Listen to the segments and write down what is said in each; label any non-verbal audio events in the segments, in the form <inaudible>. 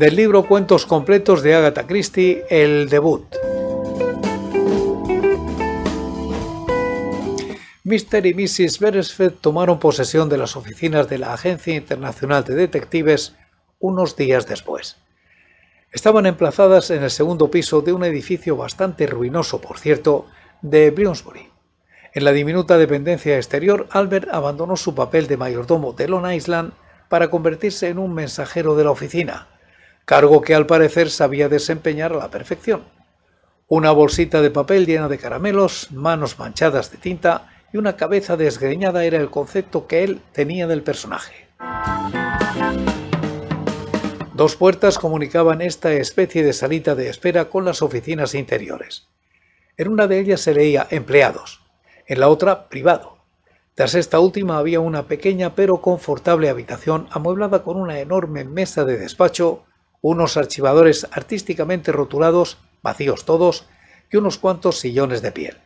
del libro Cuentos completos de Agatha Christie, El debut. Mr. y Mrs. Beresford tomaron posesión de las oficinas de la Agencia Internacional de Detectives unos días después. Estaban emplazadas en el segundo piso de un edificio bastante ruinoso, por cierto, de Bloomsbury. En la diminuta dependencia exterior, Albert abandonó su papel de mayordomo de Long Island para convertirse en un mensajero de la oficina, cargo que al parecer sabía desempeñar a la perfección. Una bolsita de papel llena de caramelos, manos manchadas de tinta y una cabeza desgreñada era el concepto que él tenía del personaje. Dos puertas comunicaban esta especie de salita de espera con las oficinas interiores. En una de ellas se leía empleados, en la otra privado. Tras esta última había una pequeña pero confortable habitación amueblada con una enorme mesa de despacho, unos archivadores artísticamente rotulados, vacíos todos, y unos cuantos sillones de piel.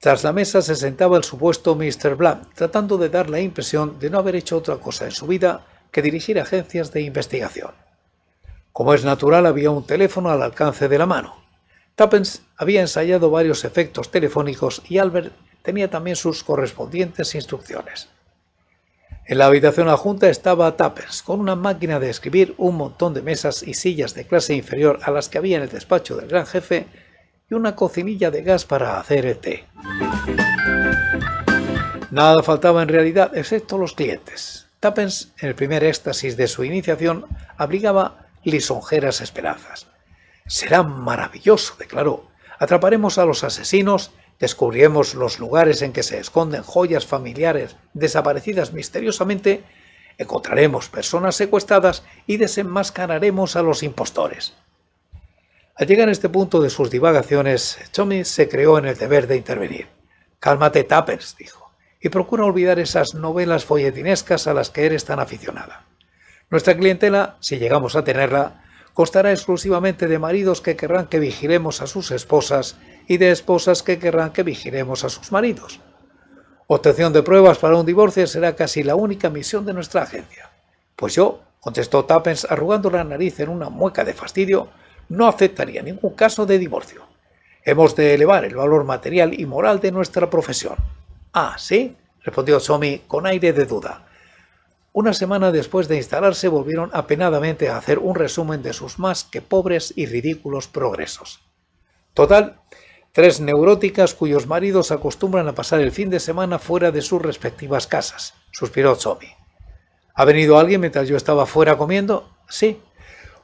Tras la mesa se sentaba el supuesto Mr. Blunt, tratando de dar la impresión de no haber hecho otra cosa en su vida que dirigir agencias de investigación. Como es natural, había un teléfono al alcance de la mano. Tappens había ensayado varios efectos telefónicos y Albert tenía también sus correspondientes instrucciones. En la habitación adjunta estaba Tappers, con una máquina de escribir, un montón de mesas y sillas de clase inferior a las que había en el despacho del gran jefe y una cocinilla de gas para hacer el té. Nada faltaba en realidad, excepto los clientes. Tappens, en el primer éxtasis de su iniciación, abrigaba lisonjeras esperanzas. Será maravilloso, declaró. Atraparemos a los asesinos Descubriremos los lugares en que se esconden joyas familiares desaparecidas misteriosamente, encontraremos personas secuestradas y desenmascararemos a los impostores. Al llegar a este punto de sus divagaciones, Tommy se creó en el deber de intervenir. Cálmate, Tappers, dijo, y procura olvidar esas novelas folletinescas a las que eres tan aficionada. Nuestra clientela, si llegamos a tenerla, constará exclusivamente de maridos que querrán que vigilemos a sus esposas y de esposas que querrán que vigilemos a sus maridos. Obtención de pruebas para un divorcio será casi la única misión de nuestra agencia. Pues yo, contestó Tappens arrugando la nariz en una mueca de fastidio, no aceptaría ningún caso de divorcio. Hemos de elevar el valor material y moral de nuestra profesión. Ah, sí, respondió Tommy con aire de duda. Una semana después de instalarse volvieron apenadamente a hacer un resumen de sus más que pobres y ridículos progresos. Total, tres neuróticas cuyos maridos acostumbran a pasar el fin de semana fuera de sus respectivas casas, suspiró Tommy. ¿Ha venido alguien mientras yo estaba fuera comiendo? Sí.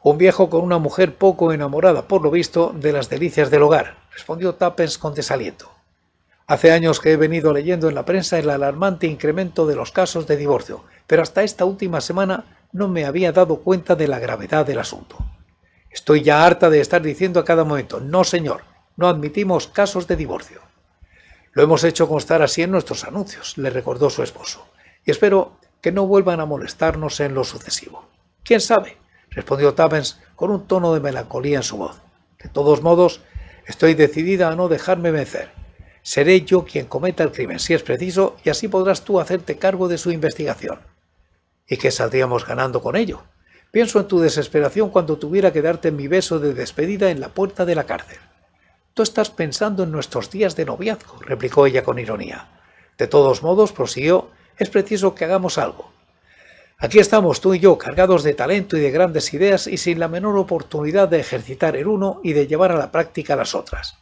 Un viejo con una mujer poco enamorada, por lo visto, de las delicias del hogar, respondió Tappens con desaliento. Hace años que he venido leyendo en la prensa el alarmante incremento de los casos de divorcio, pero hasta esta última semana no me había dado cuenta de la gravedad del asunto. Estoy ya harta de estar diciendo a cada momento, no señor, no admitimos casos de divorcio. Lo hemos hecho constar así en nuestros anuncios, le recordó su esposo, y espero que no vuelvan a molestarnos en lo sucesivo. ¿Quién sabe? respondió Tavens, con un tono de melancolía en su voz. De todos modos, estoy decidida a no dejarme vencer. Seré yo quien cometa el crimen si es preciso y así podrás tú hacerte cargo de su investigación. ¿Y qué saldríamos ganando con ello? Pienso en tu desesperación cuando tuviera que darte mi beso de despedida en la puerta de la cárcel estás pensando en nuestros días de noviazgo, replicó ella con ironía. De todos modos, prosiguió, es preciso que hagamos algo. Aquí estamos tú y yo, cargados de talento y de grandes ideas y sin la menor oportunidad de ejercitar el uno y de llevar a la práctica las otras.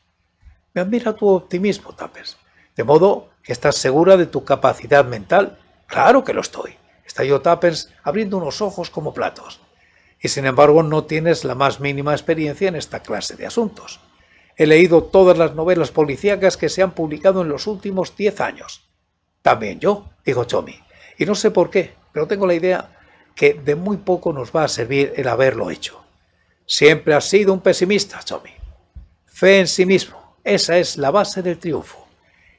Me admira tu optimismo, Tapes. De modo que estás segura de tu capacidad mental. Claro que lo estoy. Estalló Tapes abriendo unos ojos como platos. Y sin embargo no tienes la más mínima experiencia en esta clase de asuntos. He leído todas las novelas policíacas que se han publicado en los últimos 10 años. También yo, dijo Chomi. Y no sé por qué, pero tengo la idea que de muy poco nos va a servir el haberlo hecho. Siempre has sido un pesimista, Chomi. Fe en sí mismo, esa es la base del triunfo.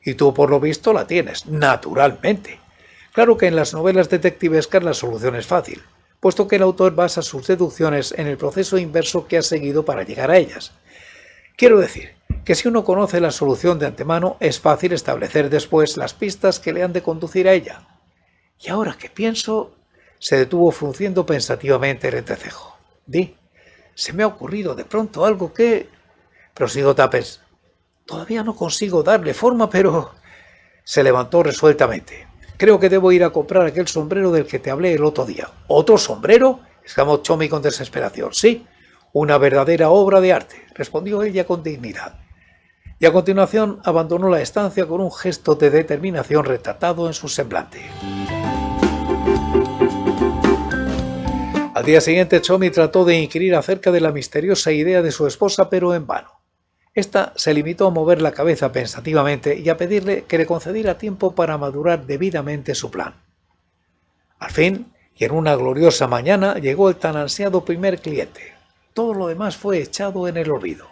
Y tú por lo visto la tienes, naturalmente. Claro que en las novelas detectivescas la solución es fácil, puesto que el autor basa sus deducciones en el proceso inverso que ha seguido para llegar a ellas Quiero decir que si uno conoce la solución de antemano, es fácil establecer después las pistas que le han de conducir a ella. Y ahora que pienso, se detuvo frunciendo pensativamente el entrecejo. Di, se me ha ocurrido de pronto algo que... prosiguió Tapes. Todavía no consigo darle forma, pero... Se levantó resueltamente. Creo que debo ir a comprar aquel sombrero del que te hablé el otro día. ¿Otro sombrero? exclamó Chomi con desesperación. Sí, una verdadera obra de arte, respondió ella con dignidad. Y a continuación abandonó la estancia con un gesto de determinación retratado en su semblante. Al día siguiente, Chomi trató de inquirir acerca de la misteriosa idea de su esposa, pero en vano. Esta se limitó a mover la cabeza pensativamente y a pedirle que le concediera tiempo para madurar debidamente su plan. Al fin, y en una gloriosa mañana, llegó el tan ansiado primer cliente, todo lo demás fue echado en el olvido.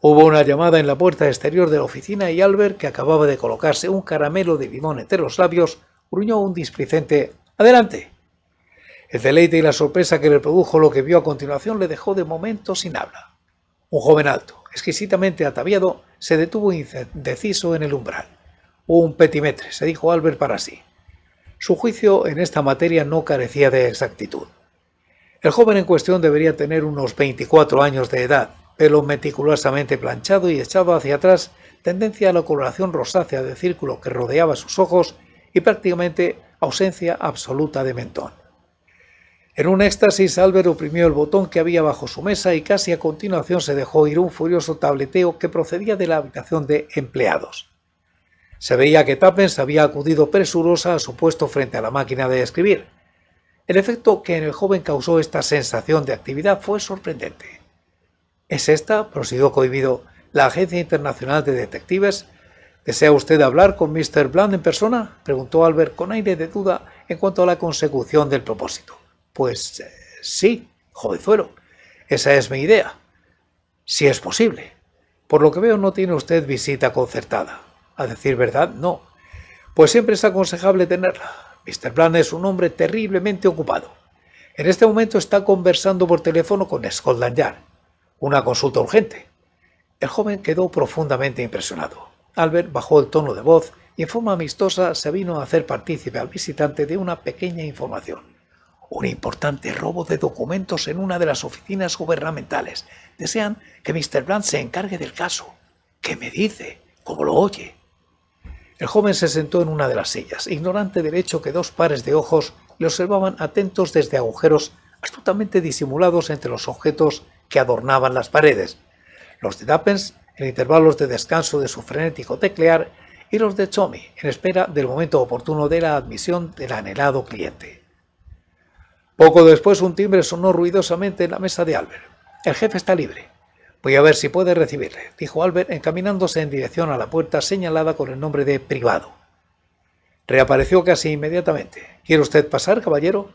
Hubo una llamada en la puerta exterior de la oficina y Albert, que acababa de colocarse un caramelo de limón entre los labios, gruñó un displicente Adelante. El deleite y la sorpresa que le produjo lo que vio a continuación le dejó de momento sin habla. Un joven alto, exquisitamente ataviado, se detuvo indeciso en el umbral. Un petimetre, se dijo Albert para sí. Su juicio en esta materia no carecía de exactitud. El joven en cuestión debería tener unos 24 años de edad, pelo meticulosamente planchado y echado hacia atrás, tendencia a la coloración rosácea de círculo que rodeaba sus ojos y prácticamente ausencia absoluta de mentón. En un éxtasis, Albert oprimió el botón que había bajo su mesa y casi a continuación se dejó ir un furioso tableteo que procedía de la habitación de empleados. Se veía que Tappens había acudido presurosa a su puesto frente a la máquina de escribir, el efecto que en el joven causó esta sensación de actividad fue sorprendente. ¿Es esta, prosiguió cohibido, la Agencia Internacional de Detectives? ¿Desea usted hablar con Mr. Bland en persona? preguntó Albert con aire de duda en cuanto a la consecución del propósito. Pues eh, sí, jovenzuelo. Esa es mi idea. Si es posible. Por lo que veo no tiene usted visita concertada. A decir verdad, no. Pues siempre es aconsejable tenerla. Mr. Plan es un hombre terriblemente ocupado. En este momento está conversando por teléfono con Scotland Yard. Una consulta urgente. El joven quedó profundamente impresionado. Albert bajó el tono de voz y en forma amistosa se vino a hacer partícipe al visitante de una pequeña información. Un importante robo de documentos en una de las oficinas gubernamentales. Desean que Mr. Blunt se encargue del caso. ¿Qué me dice? ¿Cómo lo oye? El joven se sentó en una de las sillas, ignorante del hecho que dos pares de ojos le observaban atentos desde agujeros astutamente disimulados entre los objetos que adornaban las paredes. Los de Dappens, en intervalos de descanso de su frenético teclear, y los de Chomi, en espera del momento oportuno de la admisión del anhelado cliente. Poco después un timbre sonó ruidosamente en la mesa de Albert. El jefe está libre, Voy a ver si puede recibirle, dijo Albert, encaminándose en dirección a la puerta señalada con el nombre de privado. Reapareció casi inmediatamente. ¿Quiere usted pasar, caballero?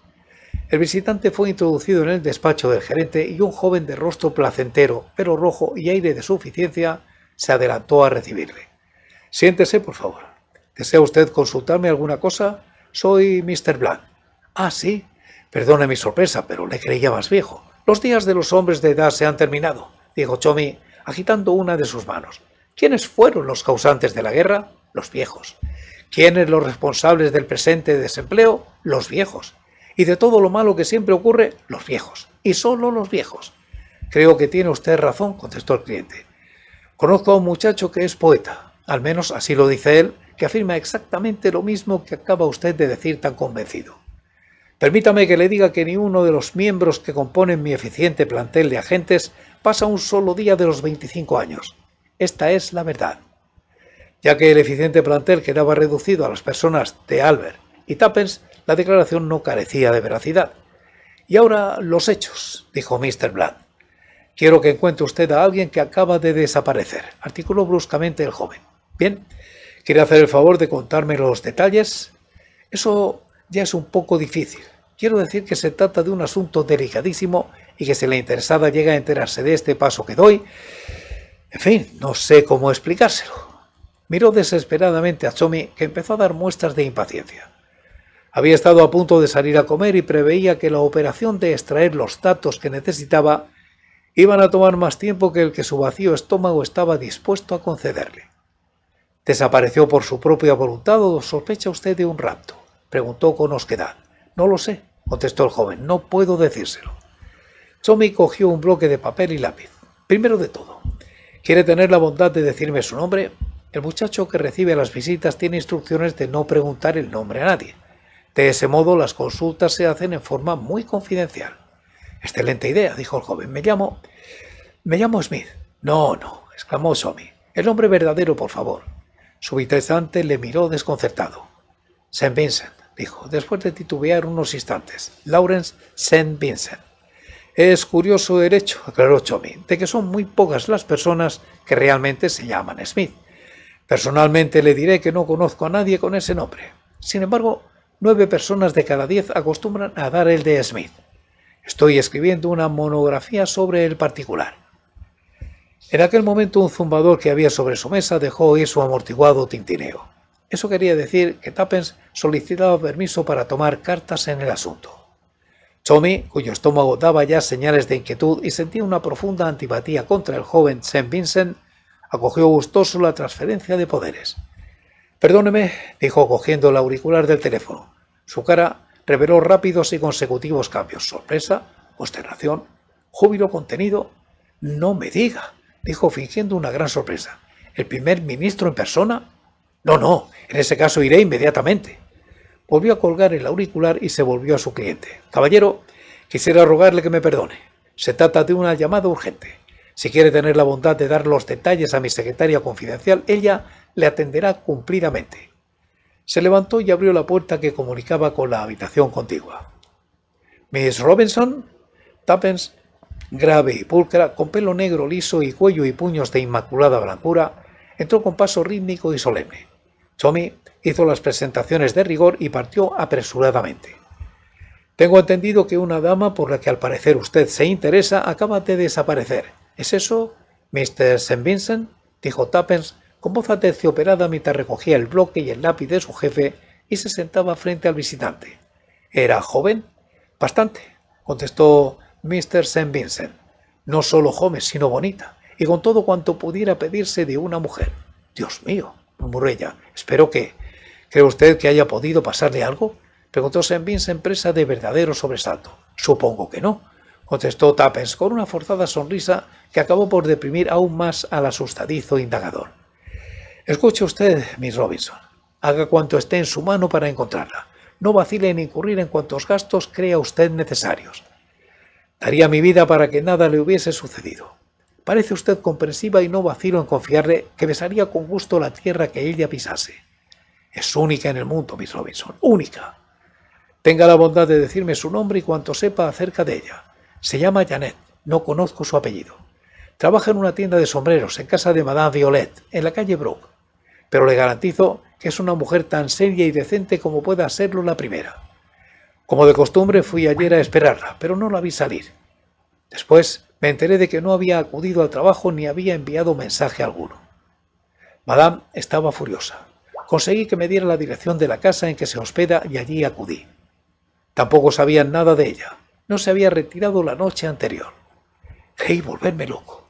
El visitante fue introducido en el despacho del gerente y un joven de rostro placentero, pero rojo y aire de suficiencia, se adelantó a recibirle. Siéntese, por favor. ¿Desea usted consultarme alguna cosa? Soy Mr. Blanc. Ah, sí. Perdone mi sorpresa, pero le creía más viejo. Los días de los hombres de edad se han terminado dijo Chomi, agitando una de sus manos. ¿Quiénes fueron los causantes de la guerra? Los viejos. ¿Quiénes los responsables del presente desempleo? Los viejos. Y de todo lo malo que siempre ocurre, los viejos. Y solo los viejos. Creo que tiene usted razón, contestó el cliente. Conozco a un muchacho que es poeta, al menos así lo dice él, que afirma exactamente lo mismo que acaba usted de decir tan convencido. Permítame que le diga que ni uno de los miembros que componen mi eficiente plantel de agentes pasa un solo día de los 25 años. Esta es la verdad. Ya que el eficiente plantel quedaba reducido a las personas de Albert y Tappens, la declaración no carecía de veracidad. Y ahora los hechos, dijo Mr. Bland. Quiero que encuentre usted a alguien que acaba de desaparecer, articuló bruscamente el joven. Bien, ¿quiere hacer el favor de contarme los detalles? Eso ya es un poco difícil. Quiero decir que se trata de un asunto delicadísimo y que si la interesada llega a enterarse de este paso que doy, en fin, no sé cómo explicárselo. Miró desesperadamente a Chomi, que empezó a dar muestras de impaciencia. Había estado a punto de salir a comer y preveía que la operación de extraer los datos que necesitaba iban a tomar más tiempo que el que su vacío estómago estaba dispuesto a concederle. ¿Desapareció por su propia voluntad o sospecha usted de un rapto? preguntó con osquedad. No lo sé, contestó el joven, no puedo decírselo. Tommy cogió un bloque de papel y lápiz. Primero de todo, ¿quiere tener la bondad de decirme su nombre? El muchacho que recibe las visitas tiene instrucciones de no preguntar el nombre a nadie. De ese modo, las consultas se hacen en forma muy confidencial. Excelente idea, dijo el joven. Me llamo. Me llamo Smith. No, no, exclamó Tommy. El nombre verdadero, por favor. Su interesante le miró desconcertado. St. Vincent, dijo, después de titubear unos instantes. Lawrence St. Vincent. Es curioso el hecho, aclaró Chomi, de que son muy pocas las personas que realmente se llaman Smith. Personalmente le diré que no conozco a nadie con ese nombre. Sin embargo, nueve personas de cada diez acostumbran a dar el de Smith. Estoy escribiendo una monografía sobre el particular. En aquel momento un zumbador que había sobre su mesa dejó oír su amortiguado tintineo. Eso quería decir que Tappens solicitaba permiso para tomar cartas en el asunto. Tommy, cuyo estómago daba ya señales de inquietud y sentía una profunda antipatía contra el joven Saint Vincent, acogió gustoso la transferencia de poderes. Perdóneme, dijo cogiendo el auricular del teléfono. Su cara reveló rápidos y consecutivos cambios. Sorpresa, consternación, júbilo contenido. No me diga, dijo fingiendo una gran sorpresa. ¿El primer ministro en persona? No, no, en ese caso iré inmediatamente volvió a colgar el auricular y se volvió a su cliente. Caballero, quisiera rogarle que me perdone. Se trata de una llamada urgente. Si quiere tener la bondad de dar los detalles a mi secretaria confidencial, ella le atenderá cumplidamente. Se levantó y abrió la puerta que comunicaba con la habitación contigua. Miss Robinson, Tappens, grave y pulcra, con pelo negro liso y cuello y puños de inmaculada blancura, entró con paso rítmico y solemne. Tommy hizo las presentaciones de rigor y partió apresuradamente. Tengo entendido que una dama por la que al parecer usted se interesa acaba de desaparecer. ¿Es eso, Mr. St. Vincent? dijo Tappens con voz aterciopelada mientras recogía el bloque y el lápiz de su jefe y se sentaba frente al visitante. ¿Era joven? Bastante, contestó Mr. St. Vincent. No solo joven, sino bonita, y con todo cuanto pudiera pedirse de una mujer. Dios mío, murmuró ella, espero que, ¿Cree usted que haya podido pasarle algo? Preguntó Saint Vincent presa de verdadero sobresalto. Supongo que no, contestó Tappens con una forzada sonrisa que acabó por deprimir aún más al asustadizo indagador. Escuche usted, Miss Robinson. Haga cuanto esté en su mano para encontrarla. No vacile en incurrir en cuantos gastos crea usted necesarios. Daría mi vida para que nada le hubiese sucedido. Parece usted comprensiva y no vacilo en confiarle que besaría con gusto la tierra que ella pisase. Es única en el mundo, Miss Robinson, única. Tenga la bondad de decirme su nombre y cuanto sepa acerca de ella. Se llama Janet, no conozco su apellido. Trabaja en una tienda de sombreros en casa de Madame Violet, en la calle Brook, pero le garantizo que es una mujer tan seria y decente como pueda serlo la primera. Como de costumbre fui ayer a esperarla, pero no la vi salir. Después me enteré de que no había acudido al trabajo ni había enviado mensaje alguno. Madame estaba furiosa conseguí que me diera la dirección de la casa en que se hospeda y allí acudí. Tampoco sabían nada de ella. No se había retirado la noche anterior. Creí volverme loco.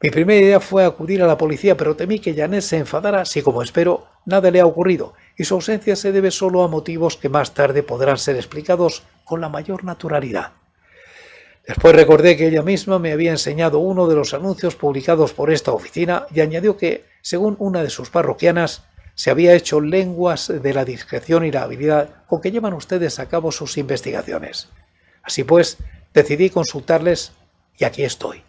Mi primera idea fue acudir a la policía, pero temí que Janet se enfadara si, como espero, nada le ha ocurrido, y su ausencia se debe solo a motivos que más tarde podrán ser explicados con la mayor naturalidad. Después recordé que ella misma me había enseñado uno de los anuncios publicados por esta oficina y añadió que, según una de sus parroquianas, se había hecho lenguas de la discreción y la habilidad con que llevan ustedes a cabo sus investigaciones. Así pues, decidí consultarles y aquí estoy.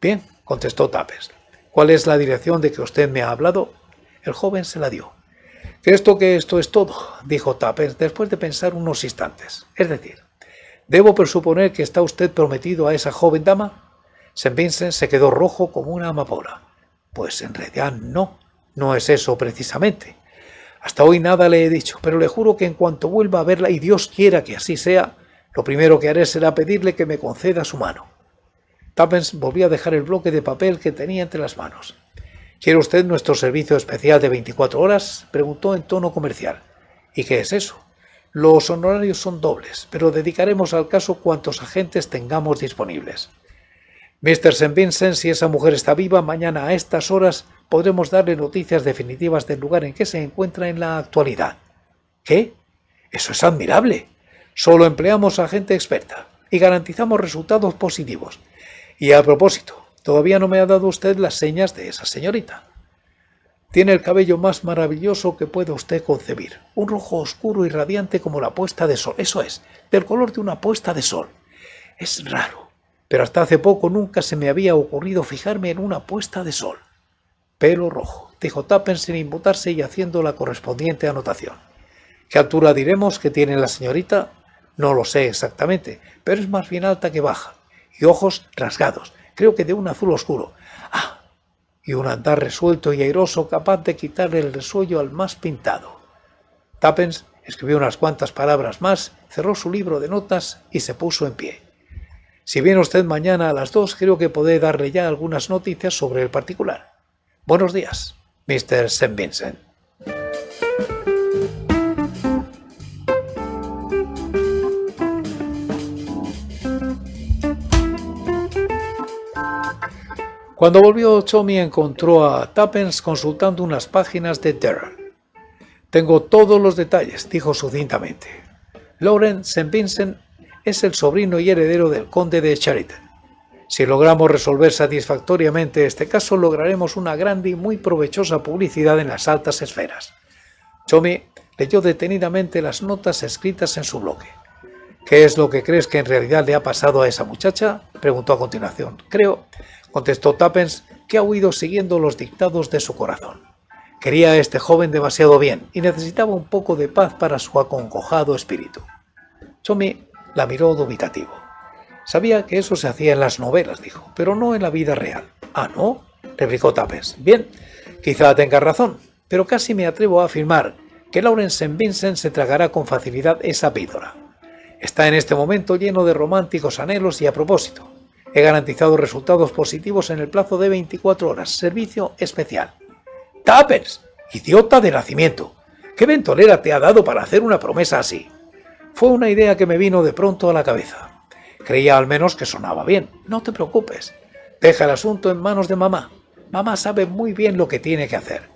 Bien, contestó Tapes. ¿Cuál es la dirección de que usted me ha hablado? El joven se la dio. Que esto que esto es todo, dijo Tapes después de pensar unos instantes. Es decir, ¿debo presuponer que está usted prometido a esa joven dama? St. Vincent se quedó rojo como una amapola. Pues en realidad no, no es eso precisamente. Hasta hoy nada le he dicho, pero le juro que en cuanto vuelva a verla, y Dios quiera que así sea, lo primero que haré será pedirle que me conceda su mano. Tappens volvió a dejar el bloque de papel que tenía entre las manos. ¿Quiere usted nuestro servicio especial de 24 horas? preguntó en tono comercial. ¿Y qué es eso? Los honorarios son dobles, pero dedicaremos al caso cuantos agentes tengamos disponibles. Mr. St. Vincent, si esa mujer está viva, mañana a estas horas podremos darle noticias definitivas del lugar en que se encuentra en la actualidad. ¿Qué? Eso es admirable. Solo empleamos a gente experta y garantizamos resultados positivos. Y a propósito, todavía no me ha dado usted las señas de esa señorita. Tiene el cabello más maravilloso que pueda usted concebir, un rojo oscuro y radiante como la puesta de sol, eso es, del color de una puesta de sol. Es raro, pero hasta hace poco nunca se me había ocurrido fijarme en una puesta de sol. Pelo rojo, dijo Tappens sin imputarse y haciendo la correspondiente anotación. ¿Qué altura diremos que tiene la señorita? No lo sé exactamente, pero es más bien alta que baja, y ojos rasgados, creo que de un azul oscuro. ¡Ah! Y un andar resuelto y airoso capaz de quitar el resuello al más pintado. Tappens escribió unas cuantas palabras más, cerró su libro de notas y se puso en pie. Si viene usted mañana a las dos, creo que podré darle ya algunas noticias sobre el particular. Buenos días, Mr. St. Vincent. Cuando volvió, Tommy encontró a Tappens consultando unas páginas de terror Tengo todos los detalles, dijo sucintamente. Lauren St. Vincent es el sobrino y heredero del conde de Chariton. Si logramos resolver satisfactoriamente este caso, lograremos una grande y muy provechosa publicidad en las altas esferas. Chomi leyó detenidamente las notas escritas en su bloque. ¿Qué es lo que crees que en realidad le ha pasado a esa muchacha? preguntó a continuación. Creo, contestó Tappens, que ha huido siguiendo los dictados de su corazón. Quería a este joven demasiado bien y necesitaba un poco de paz para su acongojado espíritu. Chomi la miró dubitativo. Sabía que eso se hacía en las novelas, dijo, pero no en la vida real. Ah, ¿no? replicó Tapes. Bien, quizá tenga razón, pero casi me atrevo a afirmar que Lawrence St. Vincent se tragará con facilidad esa píldora. Está en este momento lleno de románticos anhelos y a propósito. He garantizado resultados positivos en el plazo de 24 horas. Servicio especial. —¡Tappers! ¡Idiota de nacimiento! ¿Qué ventolera te ha dado para hacer una promesa así? Fue una idea que me vino de pronto a la cabeza. Creía al menos que sonaba bien. No te preocupes. Deja el asunto en manos de mamá. Mamá sabe muy bien lo que tiene que hacer.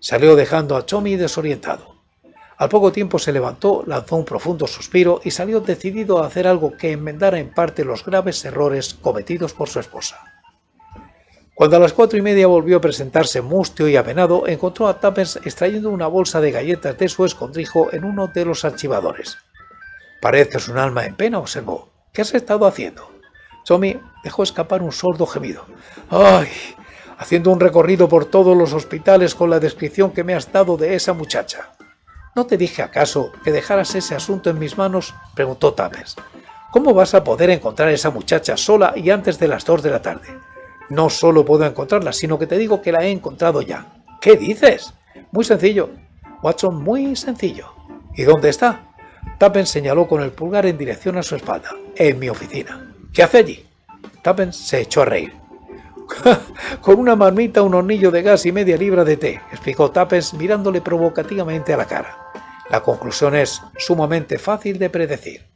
Salió dejando a Chomi desorientado. Al poco tiempo se levantó, lanzó un profundo suspiro y salió decidido a hacer algo que enmendara en parte los graves errores cometidos por su esposa. Cuando a las cuatro y media volvió a presentarse mustio y apenado, encontró a Tappers extrayendo una bolsa de galletas de su escondrijo en uno de los archivadores. Pareces un alma en pena, observó. ¿Qué has estado haciendo? Tommy dejó escapar un sordo gemido. ¡Ay! Haciendo un recorrido por todos los hospitales con la descripción que me has dado de esa muchacha. ¿No te dije acaso que dejaras ese asunto en mis manos? preguntó Tappers. ¿Cómo vas a poder encontrar a esa muchacha sola y antes de las dos de la tarde? No solo puedo encontrarla, sino que te digo que la he encontrado ya. ¿Qué dices? Muy sencillo. Watson, muy sencillo. ¿Y dónde está? Tappen señaló con el pulgar en dirección a su espalda en mi oficina. ¿Qué hace allí? Tappen se echó a reír. <laughs> Con una marmita, un hornillo de gas y media libra de té, explicó Tappens mirándole provocativamente a la cara. La conclusión es sumamente fácil de predecir.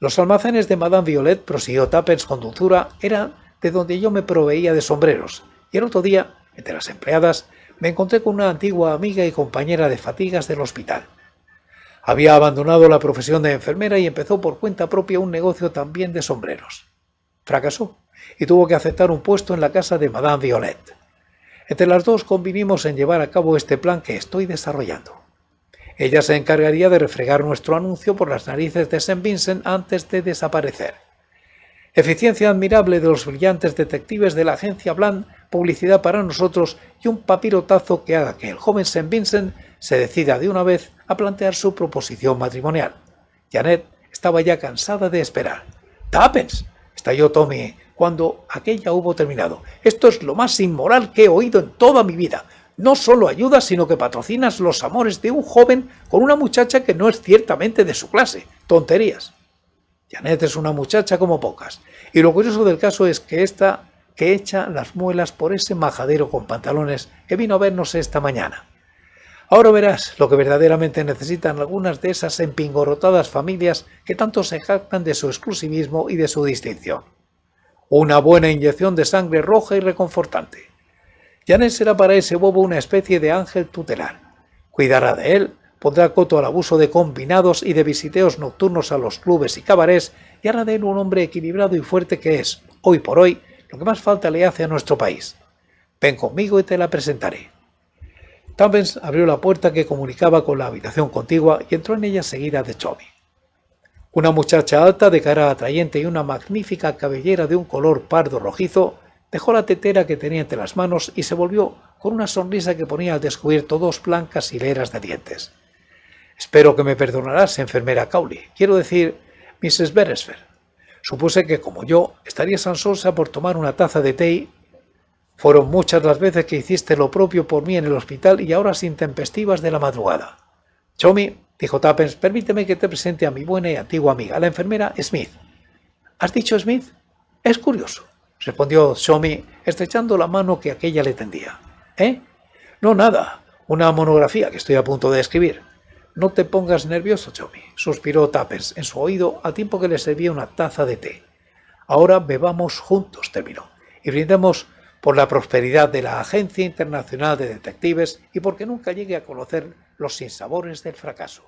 Los almacenes de Madame Violet, prosiguió Tappens con dulzura, eran de donde yo me proveía de sombreros, y el otro día, entre las empleadas, me encontré con una antigua amiga y compañera de fatigas del hospital. Había abandonado la profesión de enfermera y empezó por cuenta propia un negocio también de sombreros. Fracasó y tuvo que aceptar un puesto en la casa de Madame Violette. Entre las dos convivimos en llevar a cabo este plan que estoy desarrollando. Ella se encargaría de refregar nuestro anuncio por las narices de St. Vincent antes de desaparecer. Eficiencia admirable de los brillantes detectives de la agencia Bland, publicidad para nosotros y un papirotazo que haga que el joven St. Vincent se decida de una vez plantear su proposición matrimonial. Janet estaba ya cansada de esperar. ¡Tapens! estalló Tommy cuando aquella hubo terminado. Esto es lo más inmoral que he oído en toda mi vida. No solo ayudas, sino que patrocinas los amores de un joven con una muchacha que no es ciertamente de su clase. Tonterías. Janet es una muchacha como pocas. Y lo curioso del caso es que esta que echa las muelas por ese majadero con pantalones que vino a vernos esta mañana. Ahora verás lo que verdaderamente necesitan algunas de esas empingorotadas familias que tanto se jactan de su exclusivismo y de su distinción. Una buena inyección de sangre roja y reconfortante. Janet será para ese bobo una especie de ángel tutelar. Cuidará de él, pondrá coto al abuso de combinados y de visiteos nocturnos a los clubes y cabarets y hará de él un hombre equilibrado y fuerte que es, hoy por hoy, lo que más falta le hace a nuestro país. Ven conmigo y te la presentaré. Tambens abrió la puerta que comunicaba con la habitación contigua y entró en ella seguida de Tommy. Una muchacha alta de cara atrayente y una magnífica cabellera de un color pardo rojizo dejó la tetera que tenía entre las manos y se volvió con una sonrisa que ponía al descubierto dos blancas hileras de dientes. Espero que me perdonarás, enfermera Cowley. Quiero decir, Mrs. Beresford. Supuse que, como yo, estaría ansiosa por tomar una taza de té fueron muchas las veces que hiciste lo propio por mí en el hospital y ahora sin tempestivas de la madrugada. Chomi, dijo Tappens, permíteme que te presente a mi buena y antigua amiga, la enfermera Smith. ¿Has dicho Smith? Es curioso, respondió Chomi, estrechando la mano que aquella le tendía. ¿Eh? No, nada, una monografía que estoy a punto de escribir. No te pongas nervioso, Chomi, suspiró Tappers en su oído a tiempo que le servía una taza de té. Ahora bebamos juntos, terminó, y brindamos por la prosperidad de la Agencia Internacional de Detectives y porque nunca llegue a conocer los sinsabores del fracaso.